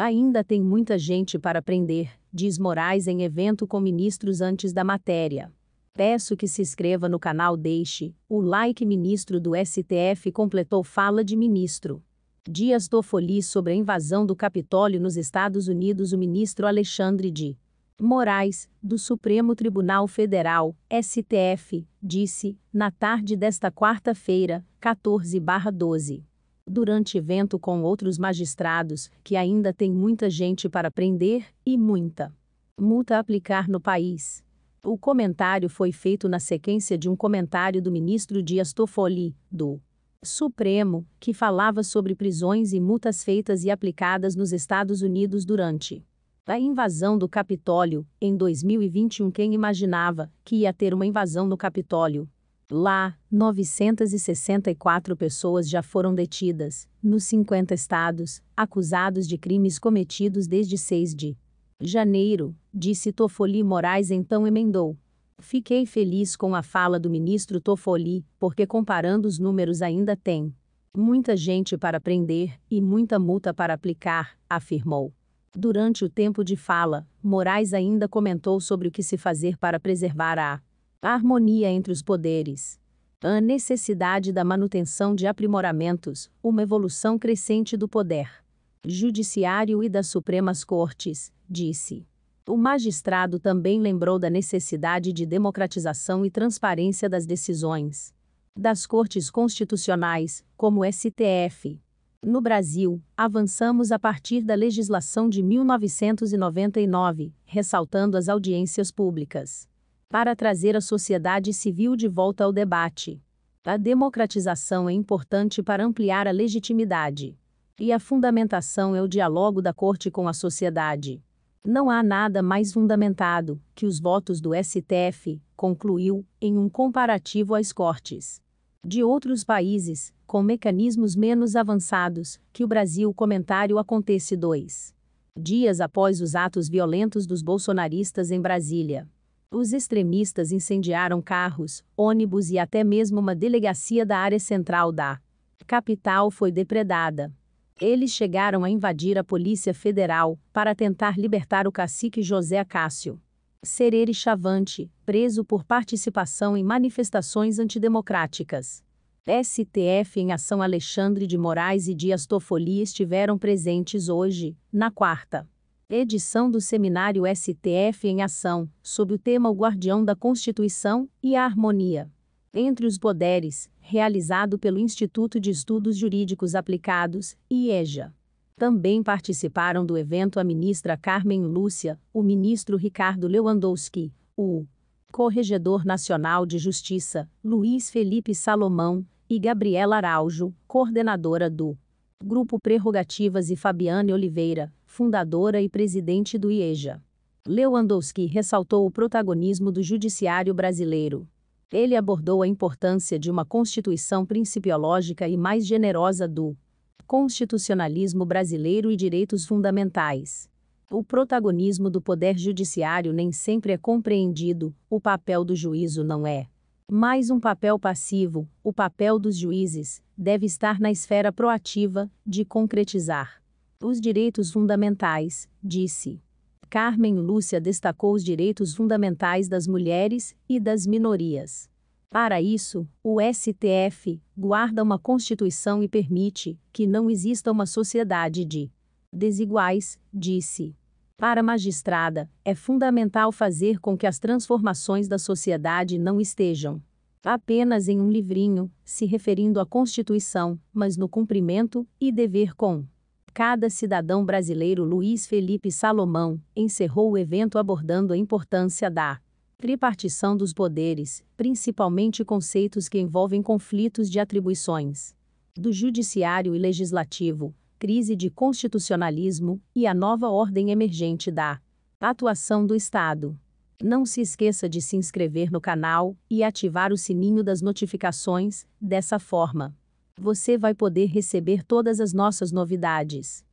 Ainda tem muita gente para aprender, diz Moraes em evento com ministros antes da matéria. Peço que se inscreva no canal Deixe o like. Ministro do STF completou fala de ministro. Dias Toffoli sobre a invasão do Capitólio nos Estados Unidos. O ministro Alexandre de Moraes, do Supremo Tribunal Federal, STF, disse, na tarde desta quarta-feira, 14-12 durante evento com outros magistrados, que ainda tem muita gente para prender e muita multa a aplicar no país. O comentário foi feito na sequência de um comentário do ministro Dias Toffoli, do Supremo, que falava sobre prisões e multas feitas e aplicadas nos Estados Unidos durante a invasão do Capitólio, em 2021. Quem imaginava que ia ter uma invasão no Capitólio? Lá, 964 pessoas já foram detidas, nos 50 estados, acusados de crimes cometidos desde 6 de janeiro, disse Toffoli Moraes então emendou. Fiquei feliz com a fala do ministro Toffoli, porque comparando os números ainda tem muita gente para prender e muita multa para aplicar, afirmou. Durante o tempo de fala, Moraes ainda comentou sobre o que se fazer para preservar a a harmonia entre os poderes, a necessidade da manutenção de aprimoramentos, uma evolução crescente do poder judiciário e das Supremas Cortes, disse. O magistrado também lembrou da necessidade de democratização e transparência das decisões das Cortes Constitucionais, como STF. No Brasil, avançamos a partir da legislação de 1999, ressaltando as audiências públicas para trazer a sociedade civil de volta ao debate. A democratização é importante para ampliar a legitimidade. E a fundamentação é o diálogo da corte com a sociedade. Não há nada mais fundamentado que os votos do STF, concluiu, em um comparativo às cortes de outros países, com mecanismos menos avançados, que o Brasil comentário acontece dois dias após os atos violentos dos bolsonaristas em Brasília. Os extremistas incendiaram carros, ônibus e até mesmo uma delegacia da área central da capital foi depredada. Eles chegaram a invadir a Polícia Federal para tentar libertar o cacique José Cássio. Serere Chavante, preso por participação em manifestações antidemocráticas. STF em ação Alexandre de Moraes e Dias Toffoli estiveram presentes hoje, na quarta edição do seminário STF em Ação, sob o tema O Guardião da Constituição e a Harmonia entre os Poderes, realizado pelo Instituto de Estudos Jurídicos Aplicados, IEJA. Também participaram do evento a ministra Carmen Lúcia, o ministro Ricardo Lewandowski, o Corregedor Nacional de Justiça, Luiz Felipe Salomão, e Gabriela Araújo, coordenadora do Grupo Prerrogativas e Fabiane Oliveira, fundadora e presidente do IEJA. Lewandowski ressaltou o protagonismo do judiciário brasileiro. Ele abordou a importância de uma constituição principiológica e mais generosa do constitucionalismo brasileiro e direitos fundamentais. O protagonismo do poder judiciário nem sempre é compreendido, o papel do juízo não é. Mais um papel passivo, o papel dos juízes, deve estar na esfera proativa, de concretizar os direitos fundamentais, disse. Carmen Lúcia destacou os direitos fundamentais das mulheres e das minorias. Para isso, o STF guarda uma Constituição e permite que não exista uma sociedade de desiguais, disse. Para a magistrada, é fundamental fazer com que as transformações da sociedade não estejam apenas em um livrinho, se referindo à Constituição, mas no cumprimento e dever com cada cidadão brasileiro Luiz Felipe Salomão encerrou o evento abordando a importância da tripartição dos poderes, principalmente conceitos que envolvem conflitos de atribuições do judiciário e legislativo, crise de constitucionalismo e a nova ordem emergente da atuação do Estado. Não se esqueça de se inscrever no canal e ativar o sininho das notificações, dessa forma você vai poder receber todas as nossas novidades.